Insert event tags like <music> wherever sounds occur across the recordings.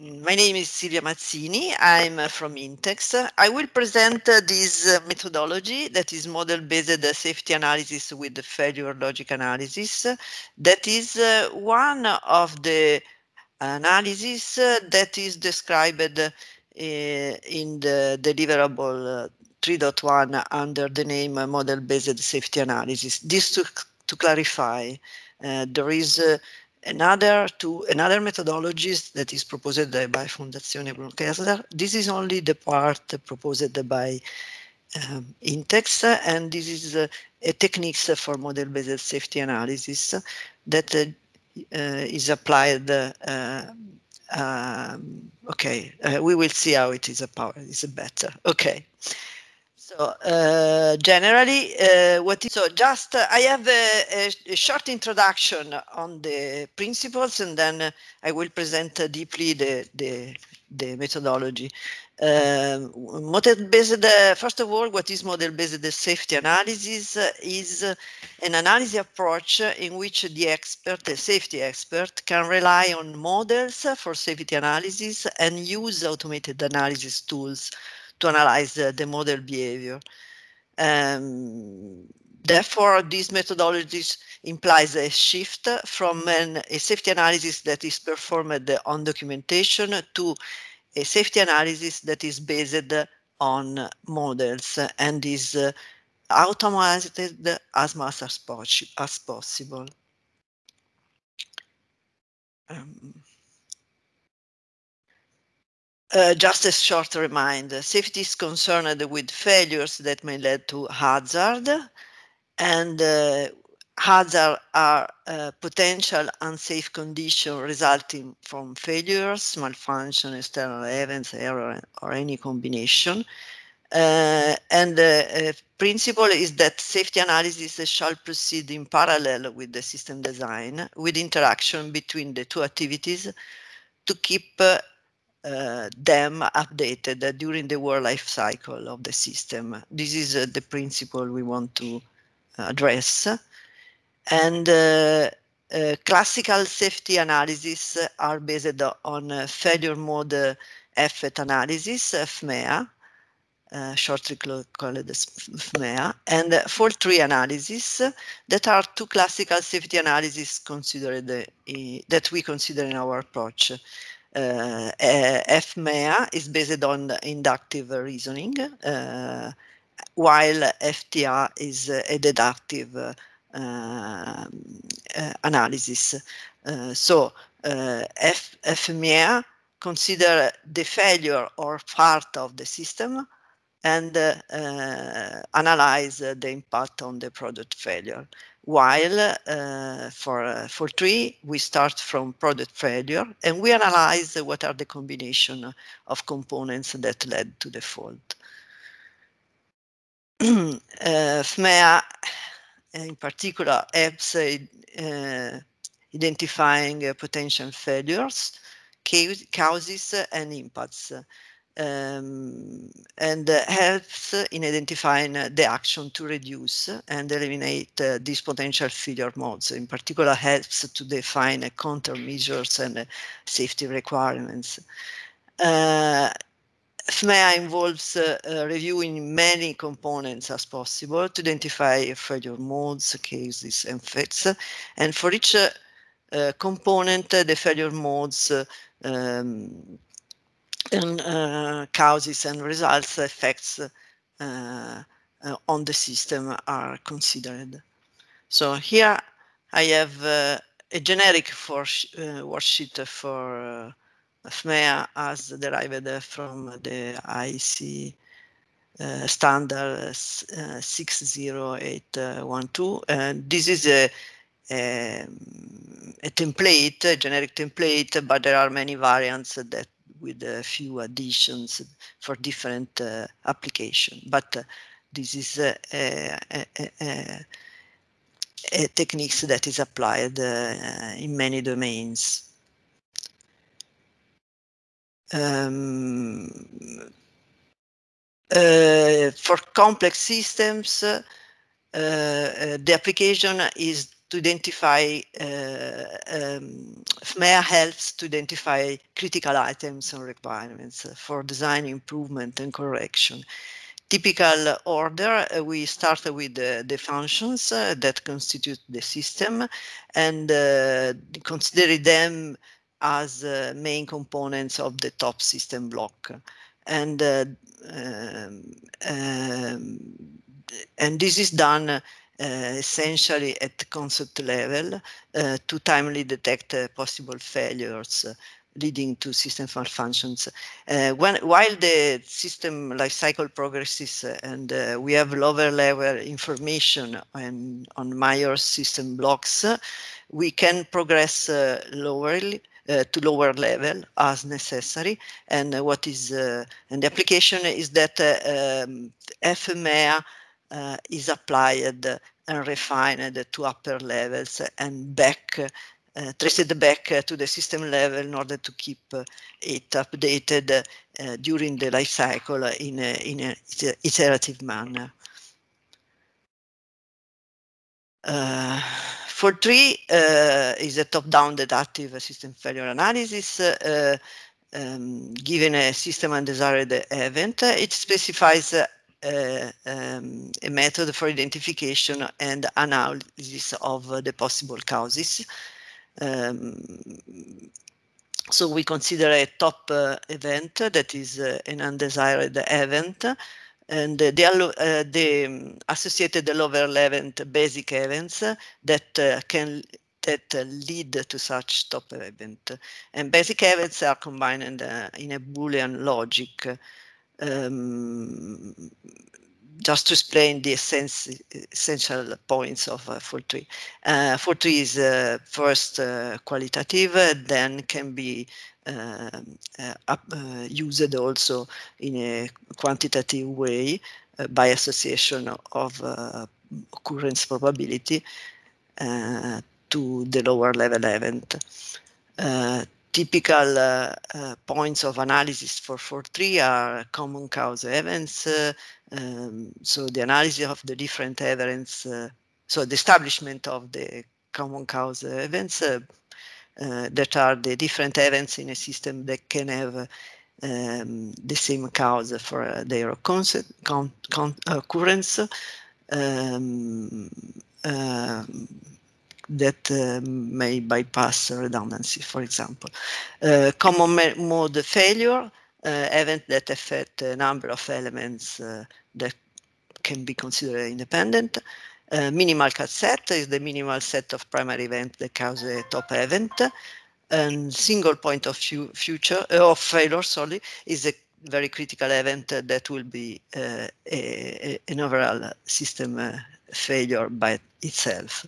my name is Silvia Mazzini. I'm from Intex. I will present this methodology that is model-based safety analysis with failure logic analysis. That is uh, one of the analysis uh, that is described uh, in the deliverable 3.1 under the name model-based safety analysis. This to, to clarify, uh, there is another to another methodologies that is proposed by Fondazione Brunkessler. This is only the part proposed by um, Intex, and this is uh, a techniques for model-based safety analysis that uh, uh is applied. Uh, um, okay, uh, we will see how it is power. It's better. Okay. So uh, generally, uh, what is, so just uh, I have a, a, short introduction on the principles, and then uh, I will present uh, deeply the the, the methodology. Um, model-based, uh, first of all, what is model-based safety analysis is an analysis approach in which the expert, the safety expert, can rely on models for safety analysis and use automated analysis tools to analyze the, the model behavior. Um, therefore, these methodologies implies a shift from an, a safety analysis that is performed on documentation to a safety analysis that is based on models and is uh, automated as much as, as possible. Um, uh, just a short reminder, safety is concerned with failures that may lead to hazard, and uh, hazard are uh, potential unsafe condition resulting from failures, malfunction, external events, error, or any combination. Uh, and the uh, principle is that safety analysis shall proceed in parallel with the system design, with interaction between the two activities to keep uh, uh, them updated during the war life cycle of the system. This is uh, the principle we want to uh, address. And uh, classical safety analysis are based on uh, failure mode uh, analysis, FMEA, uh, shortly called FMEA, and uh, fault tree analysis that are two classical safety analyses considered that we consider in our approach uh, uh FMEA is based on inductive reasoning, uh, while FTR is uh, a deductive uh, uh analysis. so F FMEA consider the failure or part of the system and analyze the impact on the product failure. While uh, for, uh, for three we start from product failure and we analyze what are the combination of components that led to the fault. FMEA, <clears throat> uh, in particular, helps identifying potential failures, causes and impacts um, and uh, helps in identifying uh, the action to reduce and eliminate uh, these potential failure modes. In particular, helps to define countermeasures and safety requirements. Eh, FMEA involves eh, reviewing many components as possible to identify failure modes, cases, and threats. And for each component, the failure modes um, and uh, causes and results effects uh, uh, on the system are considered. So here I have uh, a generic for uh, worksheet for FMEA as derived from the IC uh, standard uh, 60812. and this is a, a, a, template, a generic template, but there are many variants that with a few additions for different uh, application. But uh, this is uh, a, a, a, a, that is applied uh, in many domains. Um, uh, for complex systems, the application is to identify, uh, um, FMEA helps to identify critical items and requirements uh, for design improvement and correction. Typical order, uh, we start with uh, the functions uh, that constitute the system and uh, consider them as main components of the top system block. And um, um, and this is done Eh, essentially at concept level eh, to timely detect eh, possible failures leading to system malfunctions. Uh, when, while the system lifecycle progresses and uh, we have lower level information on, on Meyer system blocks, uh, we can progress uh, lower, to lower level as necessary. And what is, and the application is that um, FMEA uh, is applied and refined to upper levels and back, uh, traced back to the system level in order to keep it updated uh, during the life cycle in, a, in an iterative manner. Uh, for three uh, is a top-down deductive system failure analysis. Uh, um, given a system undesired event, it specifies uh, eh, um, ehm, a method for identification and analysis of the possible causes. Um, so we consider a top uh, event that is uh, an undesired event and the, the associated lower event basic events that can that lead to such top event. And basic events are combined in a Boolean logic um, just to explain the essence, essential points of uh, full tree. Uh, full tree is uh, first uh, qualitative, then can be um, uh, uh, used also in a quantitative way uh, by association of occurrence probability to the lower level event typical uh, uh, points of analysis for 4.3 are common cause events. Uh, um, so the analysis of the different events, uh, so the establishment of the common cause events uh, uh, that are the different events in a system that can have um, the same cause for their occurrence. Um, um that uh, may bypass redundancy, for example. Uh, common mode failure, uh, event that affect a number of elements uh, that can be considered independent. Uh, minimal cut set is the minimal set of primary events that cause a top event. And single point of future uh, of failure, sorry, is a very critical event that will be a, a, an overall system failure by itself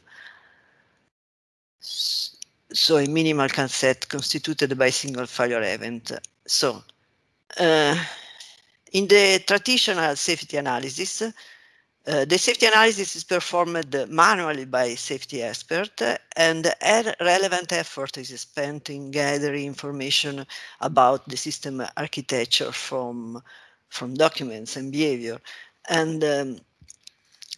so a minimal concept constituted by single failure event. So uh, in the traditional safety analysis, uh, the safety analysis is performed manually by safety expert and relevant effort is spent in gathering information about the system architecture from, from documents and behavior. And um,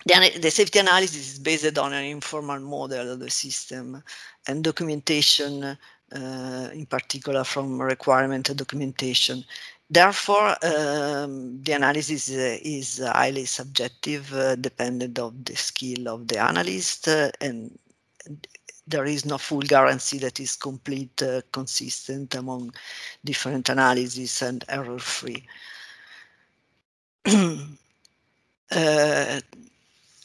the safety analysis is based on an informal model of the system and documentation, uh, in particular from requirement documentation. Therefore, um, the analysis uh, is highly subjective, uh, dependent of the skill of the analyst, uh, and there is no full guarantee that is complete, uh, consistent among different analyses and error-free. <clears throat> Uh,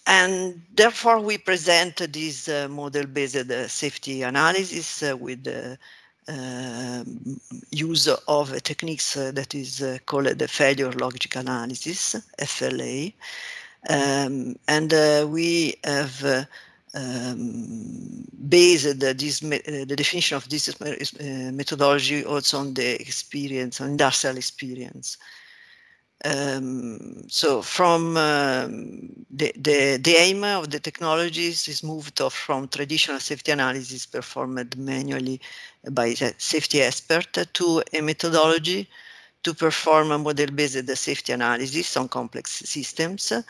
and therefore, we present this uh, model-based uh, safety analysis uh, with uh, use of techniques uh, that is called the failure logic analysis, FLA. Um, and we have um, based this the definition of this methodology also on the experience, on industrial experience. Um, so from um, the, the, the aim of the technologies is moved off from traditional safety analysis performed manually by safety expert to a methodology to perform a model-based safety analysis on complex systems uh,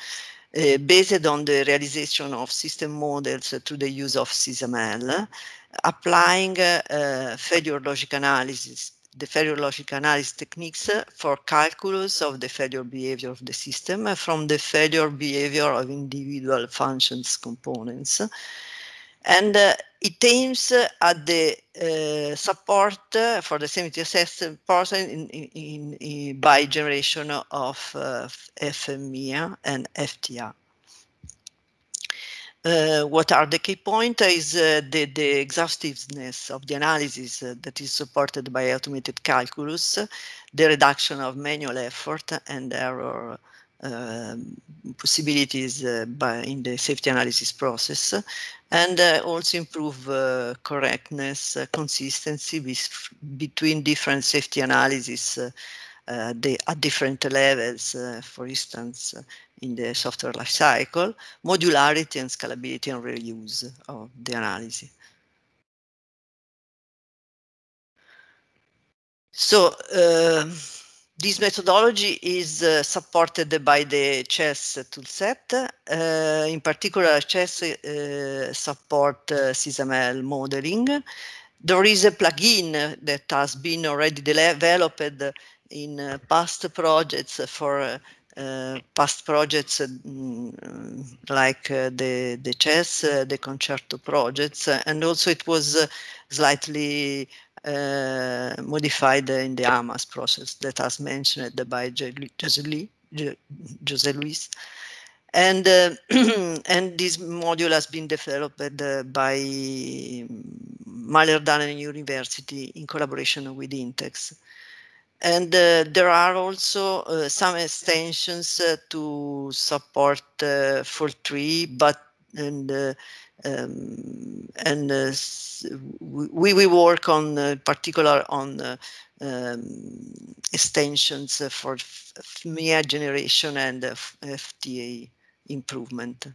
based on the realization of system models through the use of SysML, applying uh, uh, failure logic analysis the failure logic analysis techniques for calculus of the failure behavior of the system from the failure behavior of individual functions components. And uh, it aims at the uh, support for the semi assessment person in, in, in, by generation of uh, FMEA and FTA. Uh, what are the key points is uh, the, the, exhaustiveness of the analysis uh, that is supported by automated calculus, the reduction of manual effort and error um, possibilities uh, by in the safety analysis process, and uh, also improve correctness, consistency between different safety analysis the, uh, at different levels, uh, for instance, uh, in the software lifecycle, modularity and scalability and reuse of the analysis. So uh, this methodology is uh, supported by the Chess toolset. Uh, in particular, Chess uh, support uh, CSML modeling. There is a plugin that has been already developed in uh, past projects for uh, uh past projects uh, like uh, the the chess, uh, the concerto projects, and also it was slightly modified in the AMAS process that as mentioned by Jose Luis. And <clears throat> and this module has been developed by Malheur University in collaboration with Intex. And uh, there are also uh, some extensions uh, to support uh, full tree, but and uh, um, and uh, we we work on uh, particular on um, extensions for MIA generation and FTA improvement.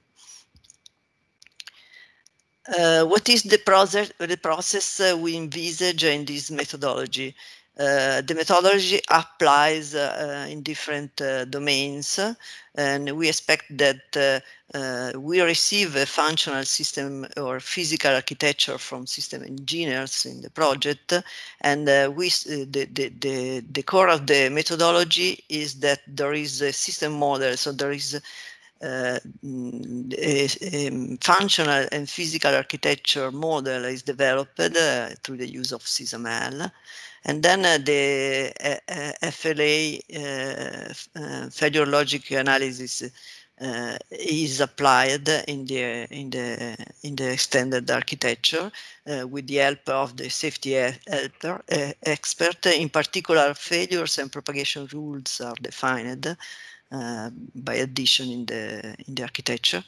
what is the process the process we envisage in this methodology? Uh, the methodology applies uh, in different uh, domains, and we expect that uh, uh, we receive a functional system or physical architecture from system engineers in the project, and uh, we the, the, the the core of the methodology is that there is a system model, so there is uh, functional and physical architecture model is developed uh, through the use of SysML. And then uh, the FLA failure logic analysis is applied in the in the in the extended architecture with the help of the safety helper, expert. In particular, failures and propagation rules are defined. Uh, by addition in the in the architecture,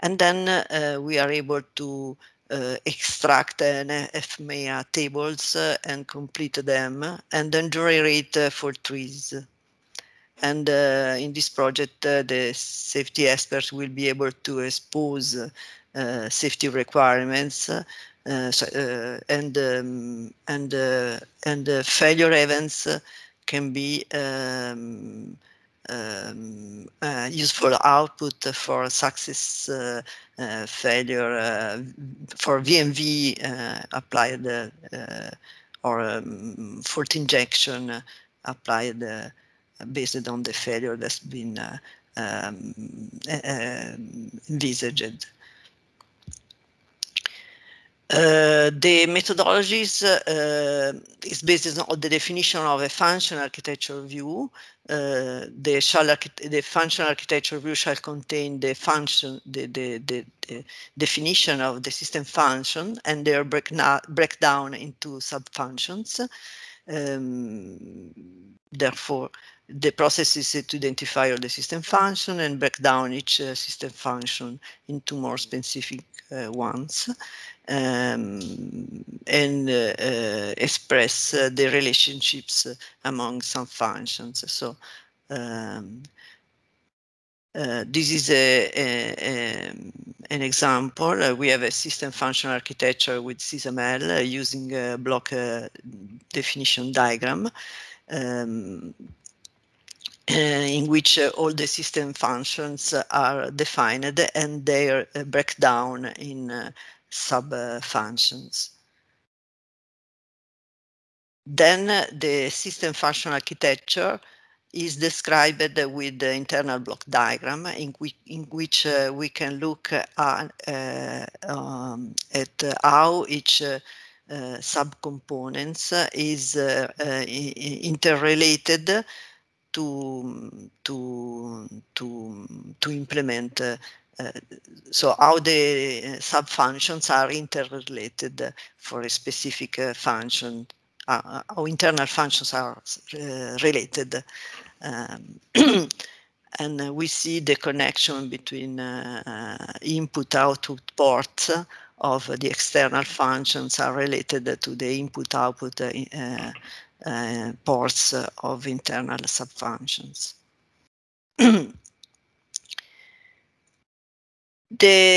and then uh, we are able to uh, extract an FMEA tables and complete them, and then generate for trees. And in this project, the safety experts will be able to expose safety requirements uh, so, uh, and um, and uh, and failure events can be um, um, uh, useful output for success uh, uh, failure uh, for VMV applied or um, fault injection applied based on the failure that's been um, envisaged. Uh, the methodologies uh, is based on the definition of a function architecture view uh, the, shell, the functional architecture view shall contain the function, the, the, the, the definition of the system function and their breakdown into subfunctions. Um, therefore, the process is to identify all the system function and break down each uh, system function into more specific uh, ones um, and uh, express the relationships among some functions. So um, uh, this is a, a, a, an example. Uh, we have a system function architecture with SysML uh, using a block definition diagram. Um, Eh, in which eh, all the system functions are defined and their eh, breakdown in sub-functions. Then the system function architecture is described with the internal block diagram in, which, in which uh, we can look at, uh, um, at how each uh, subcomponents is interrelated to to to to implement uh, so how the sub functions are interrelated for a specific uh, function uh, how internal functions are uh, related um, <clears throat> and we see the connection between uh, uh, input output ports of the external functions are related to the input output uh, ports of internal subfunctions. <clears throat> the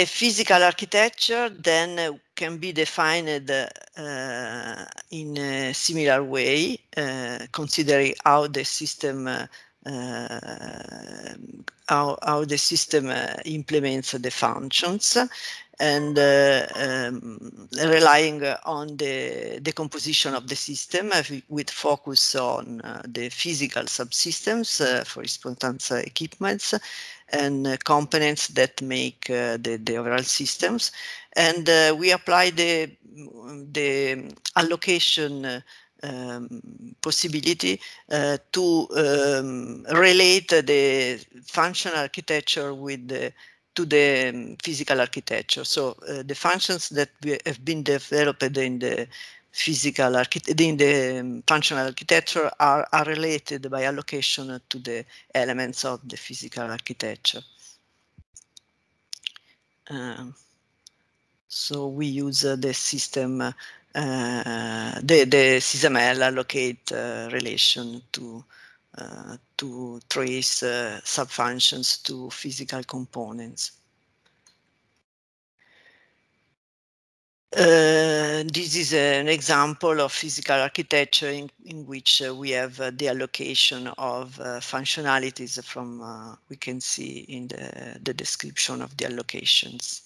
physical architecture then can be defined uh, in a similar way, uh, considering how the system uh, how, how, the system uh, implements the functions and uh, um, relying uh, on the decomposition of the system uh, with focus on uh, the physical subsystems, uh, for instance, uh, equipments and components that make the, the overall systems. And we apply the, mm, the allocation um, possibility uh, to um, relate the functional architecture with the to the um, physical architecture. So uh, the functions that have been developed in the physical in the um, functional architecture are, are related by allocation to the elements of the physical architecture. Um, so we use uh, the system, uh, the, the CSML allocate uh, relation to uh, to trace uh, subfunctions to physical components. Uh, this is an example of physical architecture in, in which uh, we have uh, the allocation of functionalities from we can see in the, the description of the allocations.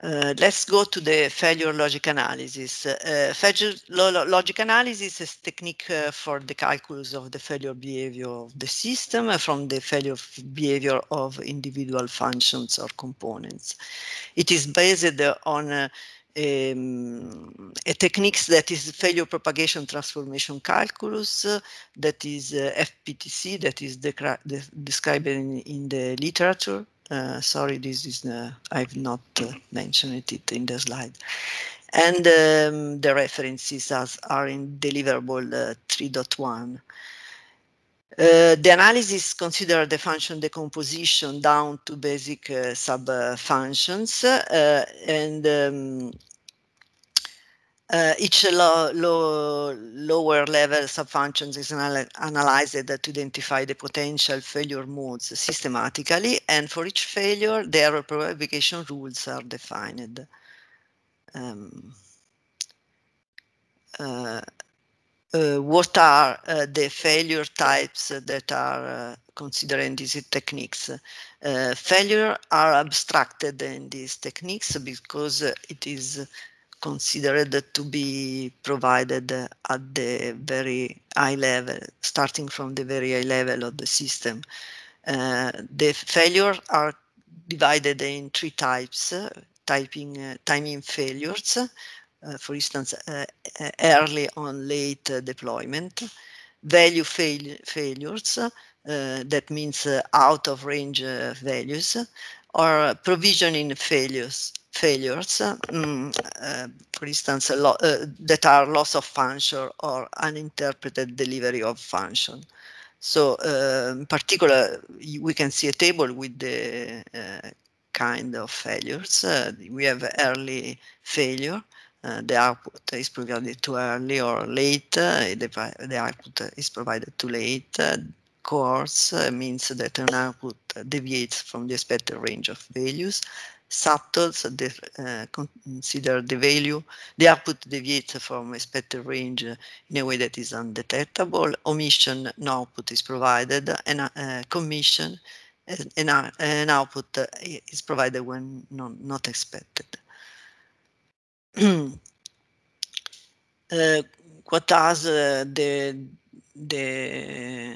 Uh, let's go to the failure logic analysis. Uh, failure lo logic analysis is a technique uh, for the calculus of the failure behavior of the system uh, from the failure behavior of individual functions or components. It is based on uh, um, a techniques that is failure propagation transformation calculus, uh, that is uh, FPTC, that is described in, in the literature. Uh, sorry, this is uh, I've not uh, mentioned it in the slide. And um, the references as are in deliverable uh, 3.1. Uh, the analysis considers the function decomposition down to basic subfunctions, and um, uh, each low, low, lower level subfunctions is anal analyzed to identify the potential failure modes systematically, and for each failure, error propagation rules are defined. Um, uh, uh, what are uh, the failure types that are uh, considered in these techniques? Uh, failure are abstracted in these techniques because it is considered to be provided at the very high level, starting from the very high level of the system. Uh, the failures are divided in three types, uh, typing, uh, timing failures, uh, for instance, uh, uh, early on late deployment, value fail failures, that means out of range values, or provisioning failures, failures, um, uh, for instance, uh, that are loss of function or uninterpreted delivery of function. So eh, in particular, we can see a table with the kind of failures. we have early failure, uh, the output is provided too early or late, uh, the, the, output is provided too late. Uh, course means that an output deviates from the expected range of values. Subtles uh, consider the value, the output deviates from expected range in a way that is undetectable, omission, no output is provided, and uh, commission, an, an output uh, is provided when non, not expected. <clears throat> uh, what does the the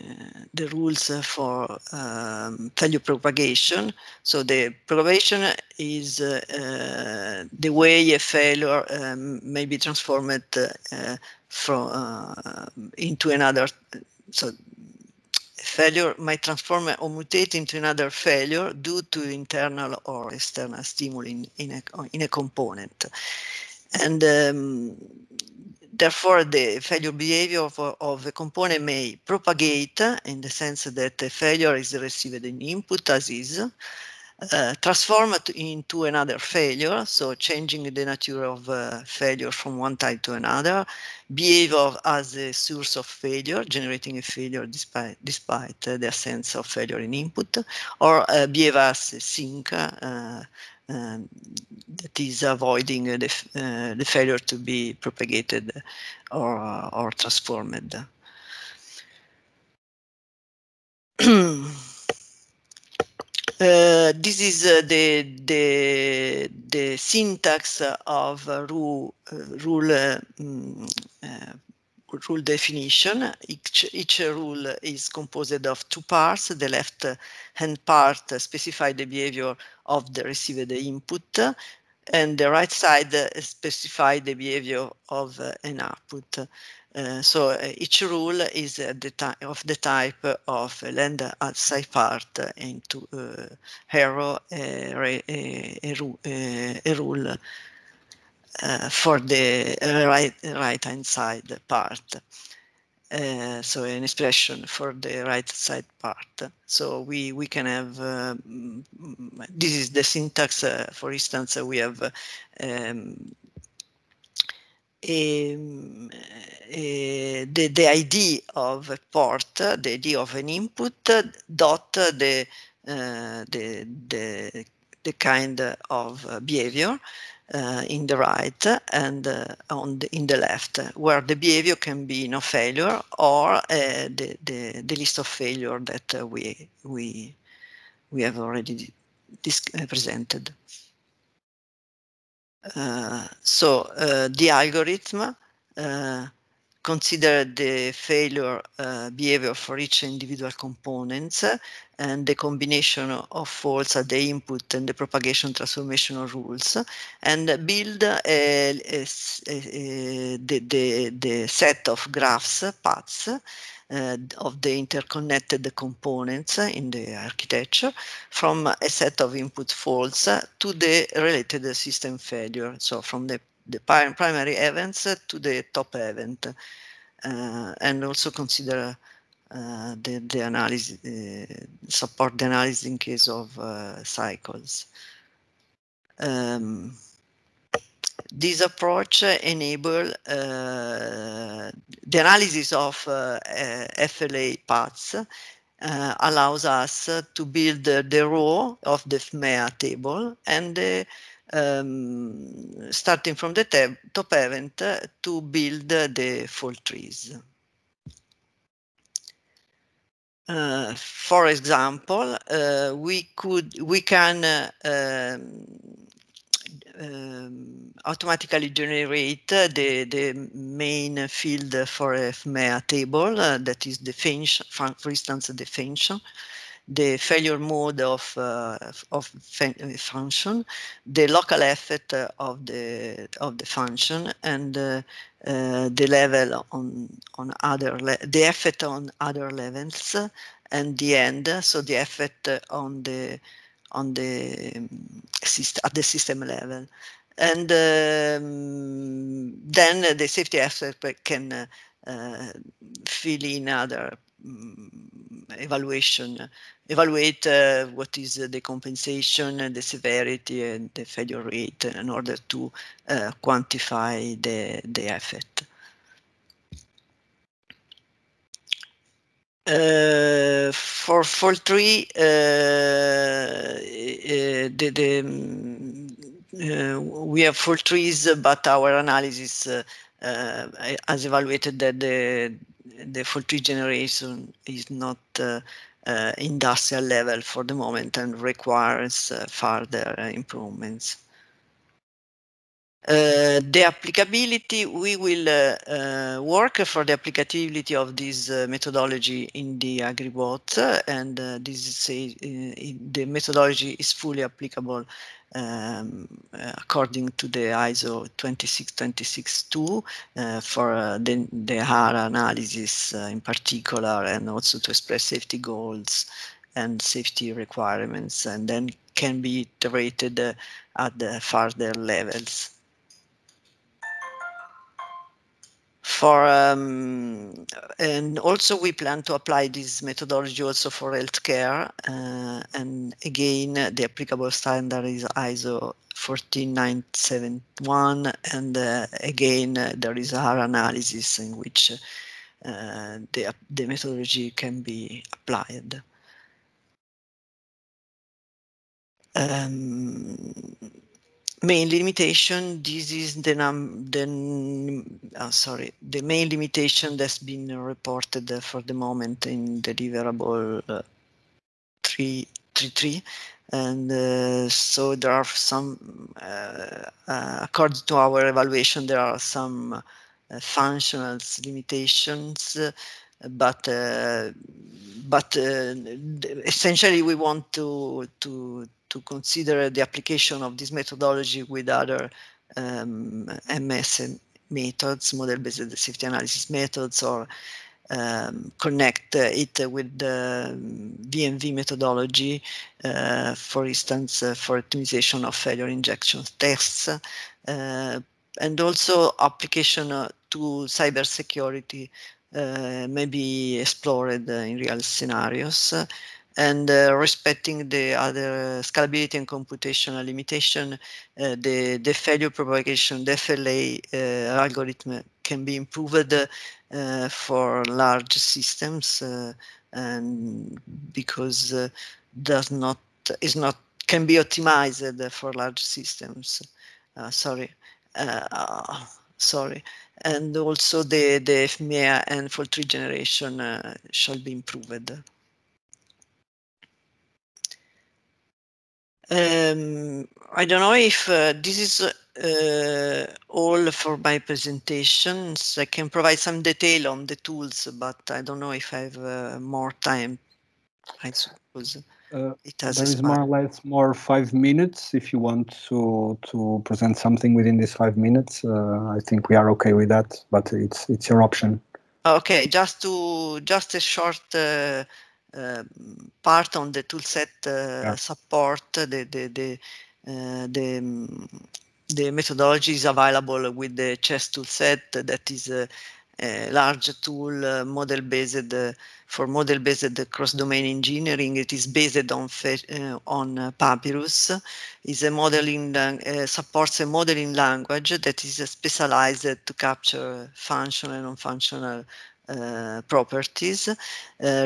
the rules for um, value propagation. So the propagation is uh, uh, the way a failure um, may be transformed uh, from uh, into another. So failure might transform or mutate into another failure due to internal or external stimuli in, in, a, in a component. And um, Therefore, the failure behavior of, of a component may propagate in the sense that a failure is received in input as is, uh, transformed into another failure, so changing the nature of uh, failure from one type to another, behave as a source of failure, generating a failure despite, despite uh, the absence of failure in input, or uh, as a sink, uh, um, that is avoiding the, uh, the failure to be propagated or, uh, or transformed. <clears throat> Uh, this is uh, the, the, the syntax of uh, rule, rule uh, mm, rule definition. Each, each rule is composed of two parts. The left-hand part specifies the behavior of the received input, and the right side specifies the behavior of an output. Uh, so uh, each rule is the of the type of land outside part into uh, arrow, uh, uh, a, a, a, a rule uh, for the right right hand side part. Uh, so an expression for the right side part. So we we can have uh, this is the syntax. Uh, for instance, uh, we have um, a, a, the the ID of a port, the ID of an input dot the uh, the the the kind of behavior uh, in the right and uh, on the, in the left, where the behavior can be no failure or uh, the, the, the, list of failure that we, we, we have already uh, presented. Uh, so the algorithm consider the failure uh, behavior for each individual components, and the combination of faults at the input and the propagation transformational rules and build a, a, a, the, the, the set of graphs, paths, uh, of the interconnected components in the architecture from a set of input faults to the related system failure, so from the the primary events to the top event uh, and also consider uh, the, the analysis, uh, support the analysis in case of cycles. Um, this approach enable uh, the analysis of uh, FLA paths uh, allows us to build the row of the FMEA table and the um, starting from the top event to build the fall trees. Uh, for example, uh, we could we can uh, um, um, automatically generate the the main field for a FMEA table eh, that is the function, for instance, the function, the failure mode of, uh, of function, the local effect uh, of the, of the function, and uh, uh, the level on, on other, the effect on other levels, and the end, so the effect on the, on the, um, at the system level. And um, then the safety aspect can uh, uh fill in other um, evaluation, evaluate uh, what is the compensation, the severity, and the failure rate in order to uh, quantify the, the effect. Uh, for for three, uh, uh, the, the mm, uh, we have four trees, but our analysis uh, evaluated that the the full generation is not uh, uh, industrial level for the moment and requires uh, further improvements. Uh, the applicability, we will uh, uh, work for the applicability of this uh, methodology in the agribot, uh, and this is a, the methodology is fully applicable um, according to the ISO 26262 uh, for the, the HARA analysis in particular, and also to express safety goals and safety requirements, and then can be iterated at the further levels. for um, and also we plan to apply this methodology also for healthcare uh, and again the applicable standard is ISO 14971 and uh, again uh, there is our analysis in which uh, the, the methodology can be applied. Um, main limitation this is the num the uh, sorry the main limitation that's been reported for the moment in deliverable uh, 333 and uh, so there are some uh, uh, according to our evaluation there are some uh, functional limitations but but essentially we want to to to consider the application of this methodology with other um, MS methods, model-based safety analysis methods, or um, connect it with the VMV um, methodology, uh, for instance, uh, for optimization of failure injection tests, uh, and also application uh, to cybersecurity uh, may be explored in real scenarios and uh, respecting the other scalability and computational limitation, uh, the, the failure propagation, the FLA uh, algorithm can be improved uh, for large systems uh, and because uh, does not is not can be optimized for large systems. sorry, sorry, and also the the FMEA and fault tree generation shall be improved. Um, I don't know if uh, this is uh, all for my presentations. I can provide some detail on the tools, but I don't know if I have uh, more time. I suppose uh, it has. There is more or less more five minutes. If you want to to present something within these five minutes, uh, I think we are okay with that. But it's it's your option. Okay, just to just a short uh, uh, part on the toolset uh, yeah. support the the the uh, the, mm, the methodology is available with the chess toolset that is a, a large tool model based for model based cross domain engineering. It is based on uh, on Papyrus. is a modeling uh, supports a modeling language that is specialized to capture functional and non-functional Eh, properties, uh,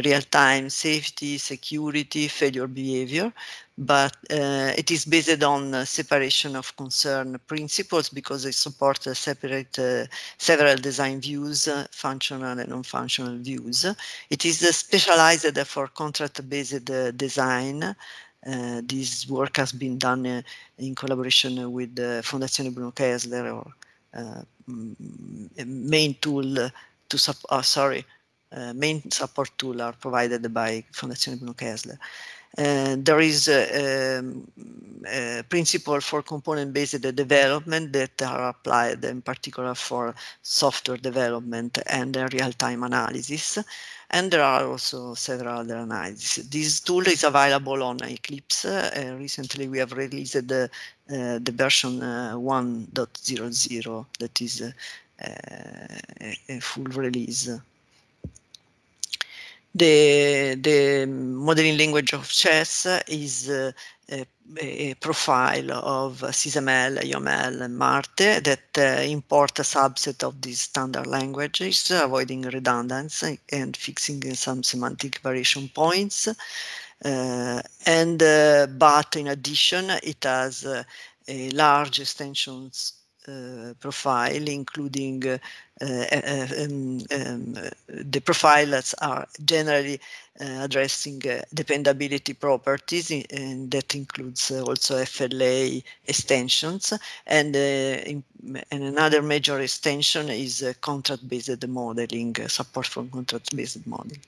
real-time safety, security, failure behavior, but eh, it is based on separation of concern principles because they support separate several design views, functional and non-functional views. It is specialized for contract-based design, uh, this work has been done uh, in collaboration with uh, Fondazione Bruno Kessler, mm, main tool to sup oh, sorry, uh, main support tool are provided by Fondazione Bruno Kessler. Uh, there is a, a, um, a principle for component-based development that are applied in particular for software development and real-time analysis. And there are also several other analyses. This tool is available on Eclipse. Uh, recently, we have released the, uh, the version uh, 1.00 that is uh, a eh, eh, eh, full release. The, the modeling language of chess is a, a, profile of CSML, YOML, and Marte that import a subset of these standard languages, avoiding redundancy and fixing some semantic variation points. Uh, and uh, but in addition it has uh, a large extensions uh, profile, including uh, uh, um, um, the profile that are generally addressing dependability properties, and that includes also FLA extensions. And, in, and another major extension is contract-based modeling, support for contract-based modeling.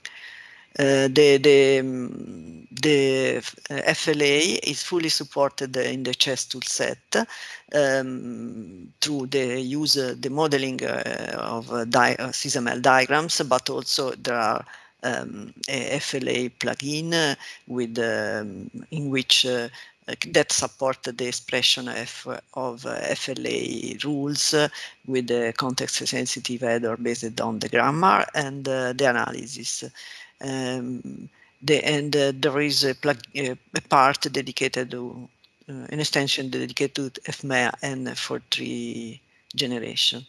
Eh, the the mm, the eh, FLA is fully supported in the chess toolset um, ehm, through the user eh, the modeling uh, of uh, di CSML diagrams, but also there are um, a FLA plugin with um, in which that support the expression of, FLA rules with the context sensitive header based on the grammar and the analysis. Um, the, and uh, there is a, plug, a, part dedicated to uh, an extension dedicated to FMEA and for tree generation.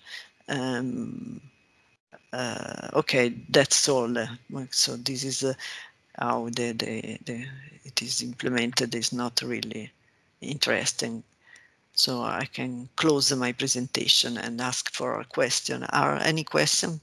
Um, uh, okay, that's all. So this is uh, how the, the, the, it is implemented. It's not really interesting. So I can close my presentation and ask for a question. Are any questions?